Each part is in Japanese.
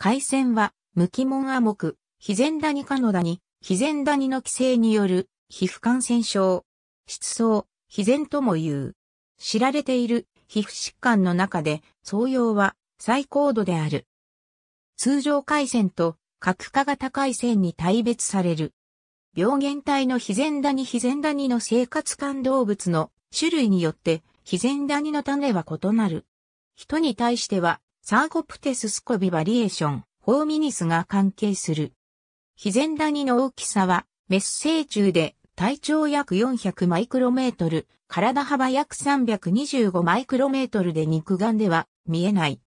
海鮮は、無機門亜目、肥前谷科の谷、肥前谷の規制による、皮膚感染症、失踪、肥前とも言う。知られている皮膚疾患の中で、創用は最高度である。通常海鮮と核化型海線に大別される。病原体の肥前ダニ肥前ダニの生活感動物の種類によって、肥前ダニの種は異なる。人に対しては、サーゴプテススコビバリエーション、ホーミニスが関係する。ヒゼンダニの大きさは、メッセー中で体長約400マイクロメートル、体幅約325マイクロメートルで肉眼では見えない。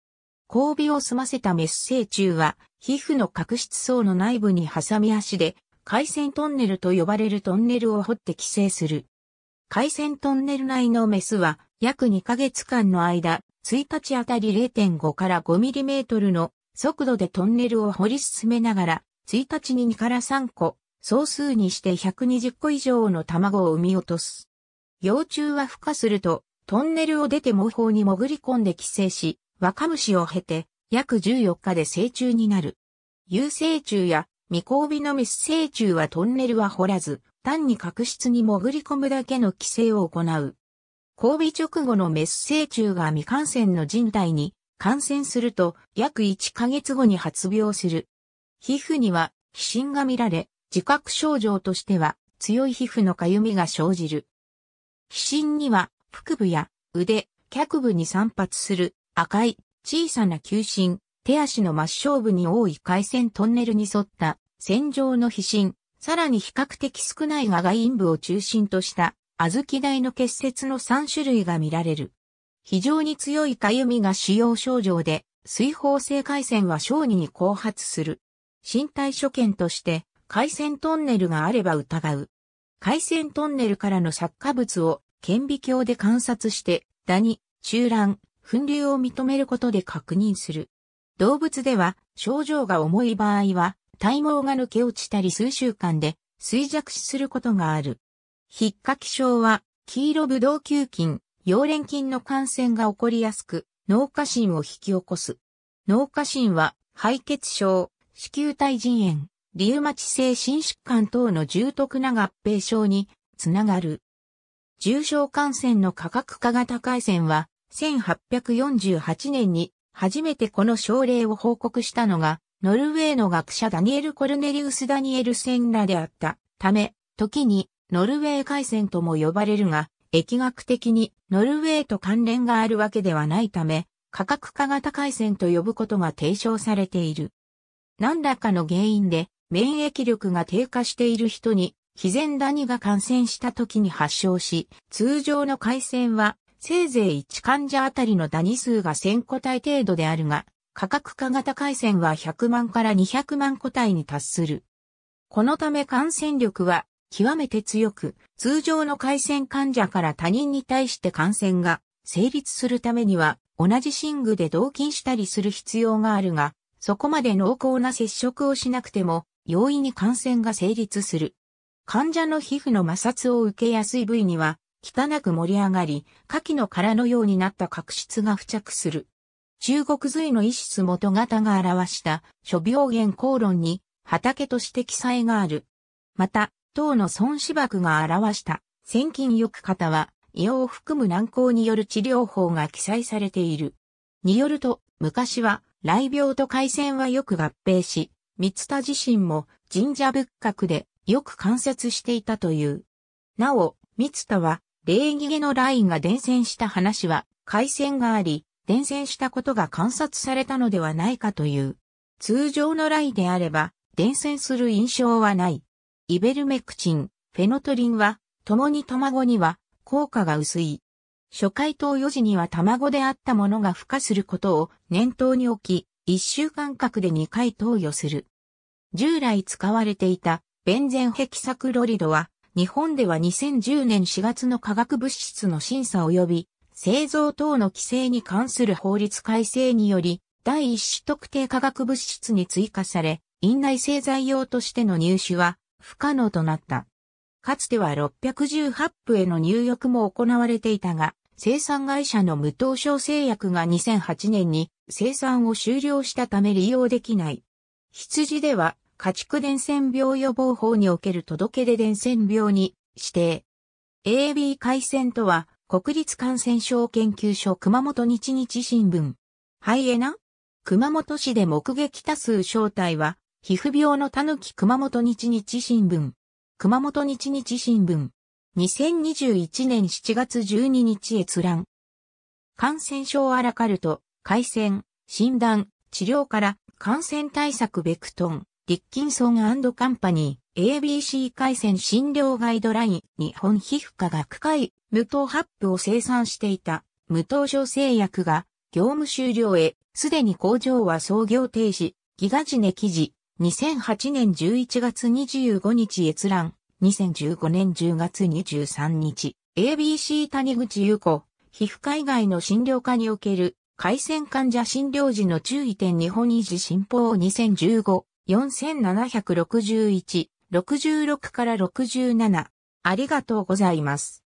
交尾を済ませたメッセー中は、皮膚の角質層の内部に挟み足で、回線トンネルと呼ばれるトンネルを掘って寄生する。回線トンネル内のメスは、約2ヶ月間の間、1日あたり0.5から5メートルの速度でトンネルを掘り進めながら、1日に2から3個、総数にして120個以上の卵を産み落とす。幼虫は孵化すると、トンネルを出て模倣に潜り込んで寄生し、若虫を経て、約14日で成虫になる。有成虫や未交尾のメス成虫はトンネルは掘らず、単に角質に潜り込むだけの寄生を行う。交尾直後のメス成虫が未感染の人体に感染すると約1ヶ月後に発病する。皮膚には皮疹が見られ、自覚症状としては強い皮膚のかゆみが生じる。皮疹には腹部や腕、脚部に散発する赤い小さな球疹、手足の末梢部に多い回線トンネルに沿った線状の皮疹、さらに比較的少ないが外陰部を中心とした小豆大の結節の3種類が見られる。非常に強い痒みが主要症状で、水泡性回線は小児に後発する。身体所見として、回線トンネルがあれば疑う。回線トンネルからの作家物を顕微鏡で観察して、ダニ、中卵、粉流を認めることで確認する。動物では、症状が重い場合は、体毛が抜け落ちたり数週間で衰弱死することがある。ひっかき症は、黄色ブドウ球菌、溶連菌の感染が起こりやすく、脳下心を引き起こす。脳下心は、敗血症、子宮体腎炎、リウマチ性心疾患等の重篤な合併症につながる。重症感染の価格化型回線は、1848年に初めてこの症例を報告したのが、ノルウェーの学者ダニエル・コルネリウス・ダニエルセンラであったため、時にノルウェー海戦とも呼ばれるが、疫学的にノルウェーと関連があるわけではないため、価格化型海戦と呼ぶことが提唱されている。何らかの原因で免疫力が低下している人に、非然ダニが感染した時に発症し、通常の海戦はせいぜい1患者あたりのダニ数が1000個体程度であるが、価格化型海戦は100万から200万個体に達する。このため感染力は極めて強く、通常の回線患者から他人に対して感染が成立するためには、同じ寝具で同勤したりする必要があるが、そこまで濃厚な接触をしなくても、容易に感染が成立する。患者の皮膚の摩擦を受けやすい部位には、汚く盛り上がり、下記の殻のようになった角質が付着する。中国髄の一室元型が表した諸病原口論に畑として記載がある。また、等の孫子爆が表した、千金浴型は、黄を含む軟膏による治療法が記載されている。によると、昔は、雷病と回線はよく合併し、三田自身も神社仏閣でよく観察していたという。なお、三田は、礼儀下のラインが伝染した話は、回線があり、伝染したことが観察されたのではないかという。通常のランであれば、伝染する印象はない。イベルメクチン、フェノトリンは、共に卵には効果が薄い。初回投与時には卵であったものが孵化することを念頭に置き、1週間隔で2回投与する。従来使われていたベンゼンヘキサクロリドは、日本では2010年4月の化学物質の審査及び、製造等の規制に関する法律改正により、第一種特定化学物質に追加され、院内製剤用としての入手は不可能となった。かつては618部への入浴も行われていたが、生産会社の無当症製薬が2008年に生産を終了したため利用できない。羊では家畜伝染病予防法における届け出伝染病に指定。AB 回線とは国立感染症研究所熊本日日新聞。ハイエナ熊本市で目撃多数正体は皮膚病のたぬき熊本日日新聞。熊本日日新聞。2021年7月12日閲覧。感染症アラカルト、改善、診断、治療から感染対策ベクトン、リッキンソンカンパニー、ABC 回線診療ガイドライン、日本皮膚科学会、無糖ハップを生産していた、無糖症製薬が、業務終了へ、すでに工場は操業停止、ギガジネ記事、2008年11月25日閲覧、2015年10月23日、ABC 谷口優子、皮膚科以外の診療科における、回線患者診療時の注意点日本維持新報2015、4761、66から67。ありがとうございます。